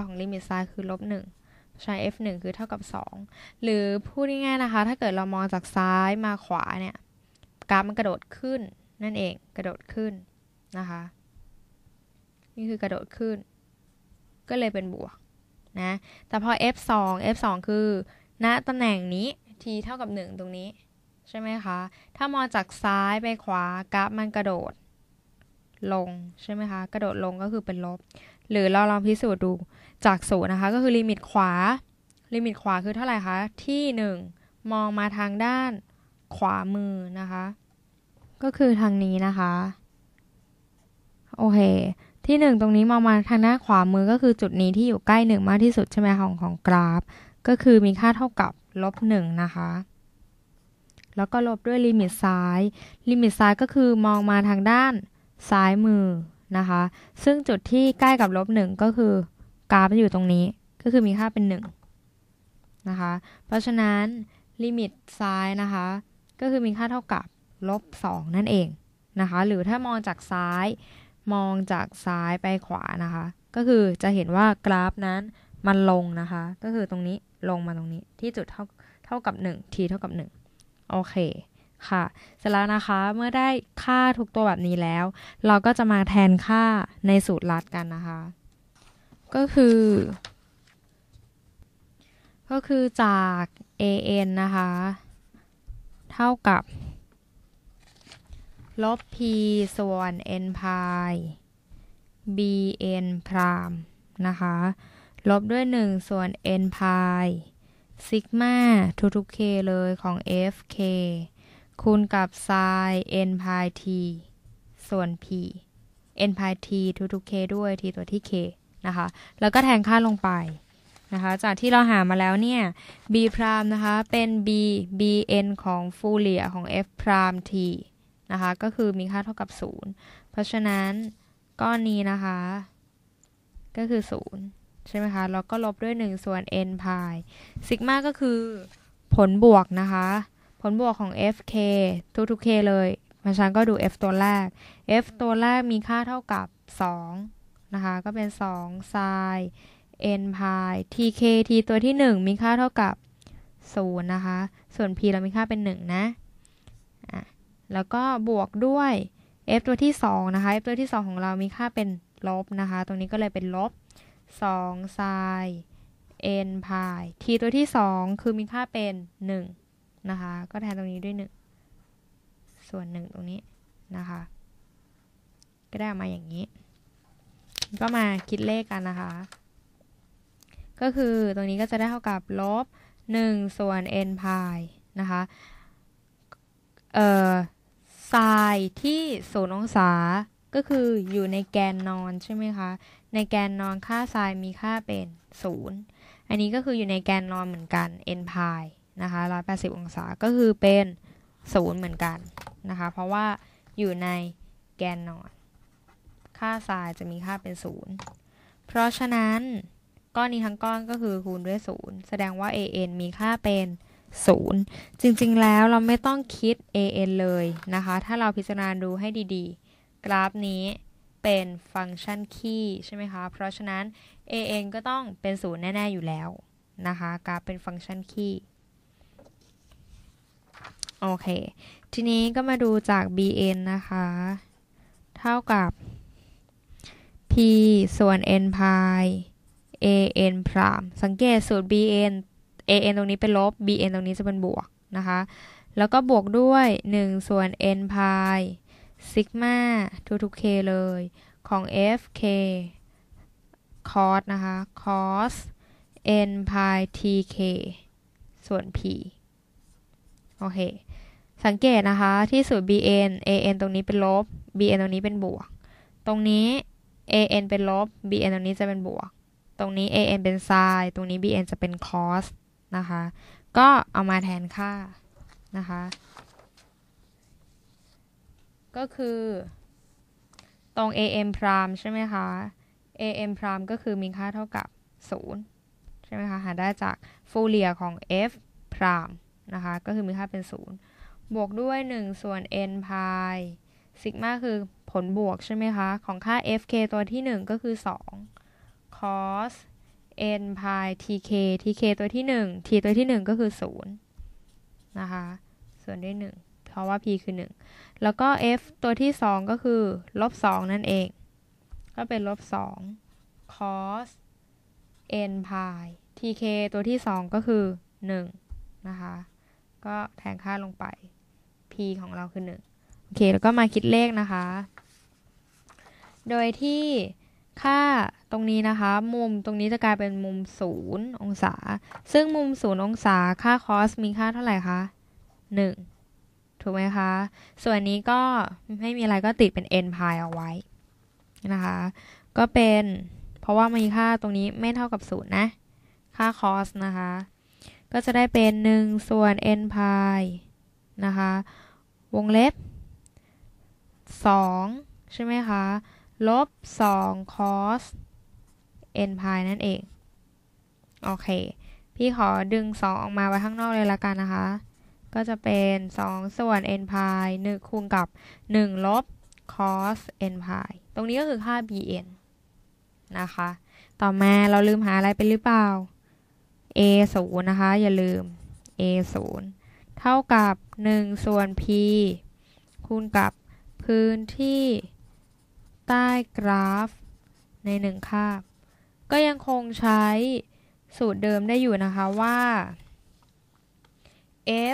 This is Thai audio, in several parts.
ของลิมิตซ้ายคือลบหนึ่งใช้ f 1คือเท่ากับ 2 หรือพูดง่ายๆนะคะถ้าเกิดเรามองจากซ้ายมาขวาเนี่ยกราฟมันกระโดดขึ้นนั่นเองกระโดดขึ้นนะคะนี่คือกระโดดขึ้น ก็เลยเป็นบวกนะแต่พอ f 2 f 2คือ ณตำแหน่งนี้ t เท่ากับ1ตรงนี้ใช่ไหมคะถ้ามองจากซ้ายไปขวากราฟมันกระโดด ลงใช่ไหมคะกระโดดลงก็คือเป็นลบหรือเราลองพิสูจน์ดู จากศูนย์นะคะก็คือลิมิตขวาลิมิตขวาคือเท่าไหร่คะที่ 1 มองมาทางด้านขวามือนะคะก็คือทางนี้นะคะโอเคที่ 1 ตรงนี้มองมาทางด้านขวามือก็คือจุดนี้ที่อยู่ใกล้1มากที่สุดใช่ไหมของของกราฟ ก็คือมีค่าเท่ากับลบ1นะคะแล้วก็ลบด้วยลิมิตซ้าย ลิมิตซ้ายก็คือมองมาทางด้านซ้ายมือนะคะซึ่งจุดที่ใกล้กับลบหนึ่งก็คือกราฟจะอยู่ตรงนี้ ก็คือมีค่าเป็นหนึ่งนะคะเพราะฉะนั้นลิมิตซ้ายนะคะก็คือมีค่าเท่ากับลบสองนั่นเองนะคะหรือถ้ามองจากซ้ายมองจากซ้ายไปขวานะคะก็คือจะเห็นว่ากราฟนั้นมันลงนะคะก็คือตรงนี้ลงมาตรงนี้ที่จุดเท่าเท่ากับ1 t เท่ากับ1โอเคค่ะ เสร็จแล้วนะคะ เมื่อได้ค่าทุกตัวแบบนี้แล้ว เราก็จะมาแทนค่าในสูตรลัดกันนะคะ ก็คือ ก็คือจาก an นะคะ เท่ากับ ลบ p ส่วน n พาย bn พรามนะคะ ลบด้วย 1 ส่วน n พายซิกมาทุกๆ k เลยของ f k คูณกับ sin n พท t ส่วน p n พ i t ทุกๆ k ด้วย t ตัวที่ k นะคะ แล้วก็แทนค่าลงไป นะคะ จากที่เราหามาแล้วเนี่ย b พรามนะคะ เป็น b b n ของฟูเรียของ f พราม t นะคะ ก็คือมีค่าเท่ากับ 0 เพราะฉะนั้นก้อนนี้นะคะ ก็คือ 0 ใช่ไหมคะแล้วก็ลบด้วย 1 ส่วน n พายซิกมาก็คือผลบวกนะคะผลบวกของ fk ทุกๆ k เลยมาชันก็ดู f ตัวแรก f ตัวแรกมีค่าเท่ากับ 2 นะคะ ก็เป็น 2 sin n pi tk t ตัวที่ 1 มีค่าเท่ากับ0นะคะ ส่วน p เรา มีค่าเป็น1นะะแล้วก็บวกด้วย f ตัวที่2นะคะ f ตัวที่2ของเรามีค่าเป็นลบนะคะ ตรงนี้ก็เลยเป็นลบ 2 sin n pi t ตัวที่ 2 คือมีค่าเป็น 1นะคะก็แทนตรงนี้ด้วยหนึ่งส่วนหนึ่งตรงนี้นะคะก็ได้ออกมาอย่างนี้ ก็มาคิดเลขกันนะคะ ก็คือตรงนี้ก็จะได้เท่ากับลบ 1 ส่วน n พายนะคะเอ่อไซที่ศูนย์องศาก็คืออยู่ในแกนนอนใช่ไหมคะ ในแกนนอนค่าไซมีค่าเป็น 0 อันนี้ก็คืออยู่ในแกนนอนเหมือนกัน n พายนะคะ180องศาก็คือเป็นศูนย์เหมือนกันนะคะ เพราะว่าอยู่ในแกนนอน ค่าทรนยจะมีค่าเป็นศูนย์เพราะฉะนั้น ก้อนนี้ทั้งก้อนก็คือคูณด้วยศูนย์แสดงว่า an มีค่าเป็นศูนย์จริงๆแล้วเราไม่ต้องคิด an เลยนะคะ ถ้าเราพิจารณาดูให้ดีๆ กราฟนี้เป็นฟังก์ชันคี์ใช่ไหมคะ เพราะฉะนั้น a n ก็ต้องเป็นศูนย์แน่ๆอยู่แล้วนะคะ กราฟเป็นฟังก์ชันคี์โอเค ทีนี้ก็มาดูจาก bn นะคะ เท่ากับ p ส่วน n พาย a n พรามสังเกตสูตร bn a n ตรงนี้เป็นลบ b n ตรงนี้จะเป็นบวกนะคะ แล้วก็บวกด้วย 1 ส่วน n พายซิกมาทุกทุก k เลย ของ f k cos นะคะ cos n พาย t k ส่วน p โอเคสังเกตนะคะที่สูตร bn an ตรงนี้เป็นลบ bn ตรงนี้เป็นบวก ตรงนี้ an เป็นลบ bn ตรงนี้จะเป็นบวก ตรงนี้ an เป็น sin ตรงนี้ bn จะเป็น cos นะคะก็ เอามาแทนค่านะคะก็คือตรง am พรามใช่ไหมคะ am พรามก็คือมีค่าเท่ากับ0ใช่ไหมคะหาได้จากฟูเรียของ f พรามนะคะก็คือมีค่าเป็น0บวกด้วย 1 ส่วน n พายซิกมาคือผลบวกใช่ไหมคะ ของค่า fk ตัวที่ 1 ก็คือ 2 cos n พาย tk tk ตัวที่ 1 t ตัวที่ 1 ก็คือ 0 นะคะ ส่วนด้วย 1เพราะว่า p คือ 1 แล้วก็ f ตัวที่ 2 ก็คือลบ2นั่นเอง ก็เป็นลบ2 cos n พาย tk ตัวที่ 2 ก็คือ 1 นะคะ ก็แทนค่าลงไป p ของเราคือ 1 โอเค แล้วก็มาคิดเลขนะคะ โดยที่ค่าตรงนี้นะคะ มุมตรงนี้จะกลายเป็นมุม0องศา ซึ่งมุม0องศาค่าคอสมีค่าเท่าไหร่คะ1 ถูกไหมคะส่วนนี้ก็ไม่มีอะไรก็ติดเป็น n pi เอาไว้นะคะก็เป็น เพราะว่ามีค่าตรงนี้ไม่เท่ากับ0นะ ค่าคอสนะคะก็จะได้เป็น1ส่วน n pi นะคะวงเล็บ 2 ใช่ไหมคะ ลบ 2 cos n pi นั่นเอง โอเค พี่ขอดึง 2 ออกมาไว้ข้างนอกเลยละกันนะคะ ก็จะเป็น 2 ส่วน n pi 1คูณกับ 1 ลบ cos n pi ตรงนี้ก็คือค่า bn นะคะ ต่อมาเราลืมหาอะไรไปหรือเปล่า a 0นะคะ อย่าลืม a 0เท่ากับ1ส่วน p คูณกับพื้นที่ใต้กราฟใน 1คาบ ก็ยังคงใช้สูตรเดิมได้อยู่นะคะว่า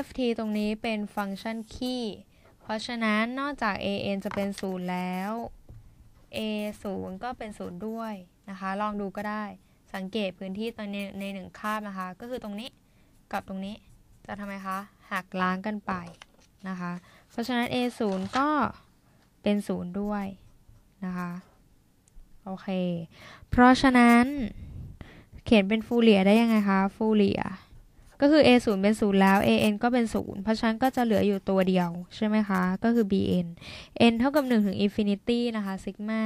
f t ตรงนี้เป็นฟังก์ชันคี่ เพราะฉะนั้นนอกจาก a n จะเป็นศูนย์แล้ว a ศูนย์ก็เป็นศูนย์ด้วยนะคะ ลองดูก็ได้ สังเกตพื้นที่ตอนในหนึ่งคาบนะคะ ก็คือตรงนี้กับตรงนี้จะทำไมคะหักล้างกันไปนะคะ เพราะฉะนั้น A0 ก็เป็น 0 ด้วยนะคะ โอเค เพราะฉะนั้นเขียนเป็นฟูเรียได้ยังไงคะ ฟูเรีย ก็คือ A0 เป็น 0 แล้ว AN ก็เป็น 0 เพราะฉะนั้นก็จะเหลืออยู่ตัวเดียว ใช่ไหมคะ ก็คือ BN n เท่ากับ 1 ถึง infinity นะคะซิกมา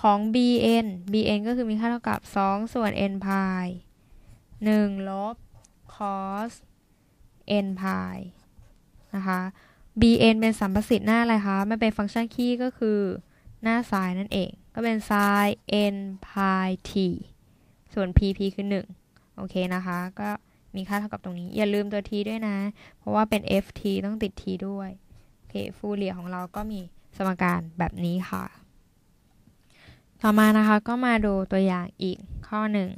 ของ BN BN ก็คือมีค่าเท่ากับ 2 ส่วน n พาย1ลบ cos n pi นะคะ bn เป็นสัมประสิทธิ์หน้าอะไรคะไม่เป็นฟังก์ชันคี์ก็คือ หน้าซายนั่นเองก็เป็น sin n pi t ส่วน pp คือ 1 โอเคนะคะ ก็มีค่าเท่ากับตรงนี้อย่าลืมตัว t ด้วยนะ เพราะว่าเป็น ft ต้องติด t ด้วย โอเค ฟูเรียของเราก็มีสมการแบบนี้ค่ะ ต่อมานะคะ ก็มาดูตัวอย่างอีกข้อหนึ่ง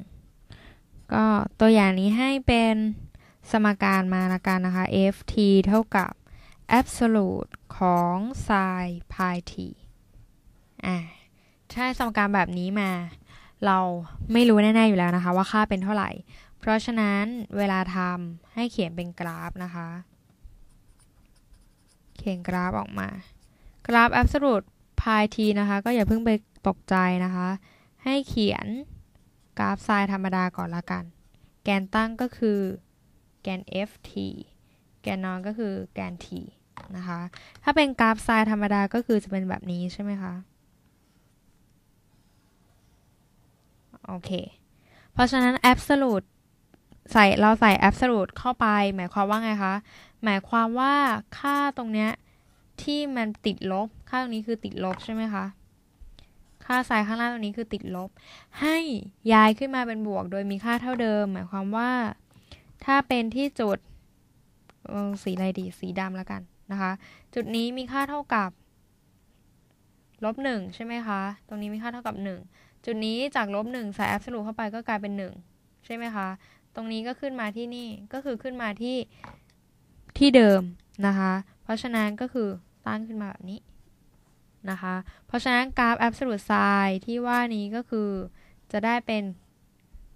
ก็ตัวอย่างนี้ให้เป็นสมการมาละกัน นะคะ ft เท่ากับ absolute ของ sin pi t อ่าถ้าสมการแบบนี้มาเราไม่รู้แน่ ๆ อยู่แล้วนะคะ ว่าค่าเป็นเท่าไหร่ เพราะฉะนั้นเวลาทำให้เขียนเป็นกราฟนะคะ เขียนกราฟออกมา กราฟ absolute pi t นะคะ ก็อย่าเพิ่งไปตกใจนะคะ ให้เขียนกราฟไซน์ธรรมดาก่อนละกัน แกนตั้งก็คือแกน f t แกนนอน ก็คือแกน t นะคะ ถ้าเป็นกราฟไซน์ธรรมดาก็คือจะเป็นแบบนี้ใช่ไหมคะ โอเค เพราะฉะนั้น absolute ใส่เราใส่ absolute เข้าไป หมายความว่าไงคะ หมายความว่าค่าตรงเนี้ยที่มันติดลบ ค่าตรงนี้คือติดลบใช่ไหมคะ ค่าไซน์ข้างล่างตรงนี้คือติดลบ ให้ย้ายขึ้นมาเป็นบวก โดยมีค่าเท่าเดิม หมายความว่าถ้าเป็นที่จุดสีอะไรดี สีดำแล้วกันนะคะ จุดนี้มีค่าเท่ากับลบหนึ่งใช่ไหมคะตรงนี้มีค่าเท่ากับหนึ่งจุดนี้จากลบหนึ่งใส่แอบสูตเข้าไปก็กลายเป็นหนึ่งใช่ไหมคะตรงนี้ก็ขึ้นมาที่นี่ก็คือขึ้นมาที่ที่เดิมนะคะเพราะฉะนั้นก็คือตั้งขึ้นมาแบบนี้นะคะเพราะฉะนั้นกราฟแอบสูตไซที่ว่านี้ก็คือจะได้เป็น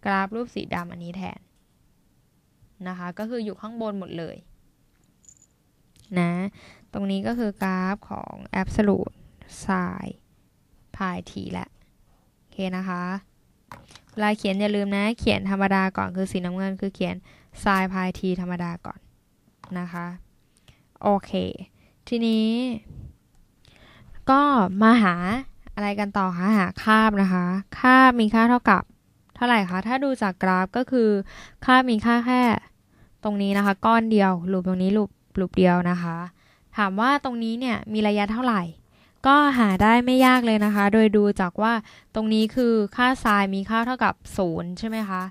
กราฟรูปสีดำอันนี้แทนนะคะ ก็คืออยู่ข้างบนหมดเลยนะตรงนี้ก็คือกราฟของ absolute sin p ทีและ โอเคนะคะเวลาเขียนอย่าลืมนะ เขียนธรรมดาก่อน คือสีน้ำเงินคือเขียน sin ยทีธรรมดาก่อน นะคะ โอเค ทีนี้ ก็มาหาอะไรกันต่อคะหาคาบนะคะ คาบมีค่าเท่ากับเท่าไหร่คะถ้าดูจากกราฟก็คือ ค่ามีค่าแค่ ตรงนี้นะคะก้อนเดียวลูปตรงนี้ลูปลูปเดียวนะคะถามว่าตรงนี้เนี่ยมีระยะเท่าไหร่ ก็หาได้ไม่ยากเลยนะคะ โดยดูจากว่าตรงนี้คือค่าไซน์มีค่าเท่ากับ0ใช่ไหมคะ